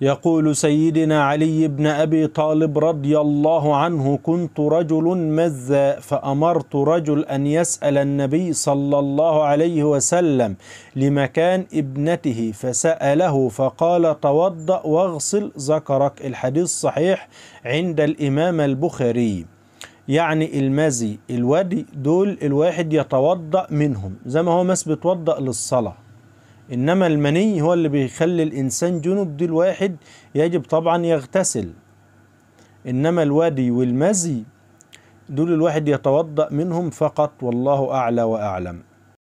يقول سيدنا علي بن أبي طالب رضي الله عنه كنت رجل مزا فأمرت رجل أن يسأل النبي صلى الله عليه وسلم لمكان ابنته فسأله فقال توضأ واغسل ذكرك الحديث صحيح عند الإمام البخاري يعني المزي الودي دول الواحد يتوضأ منهم زي ما هو مس بتوضا للصلاة إنما المني هو اللي بيخلي الإنسان جنب دي الواحد يجب طبعا يغتسل إنما الودي والمزي دول الواحد يتوضأ منهم فقط والله أعلى وأعلم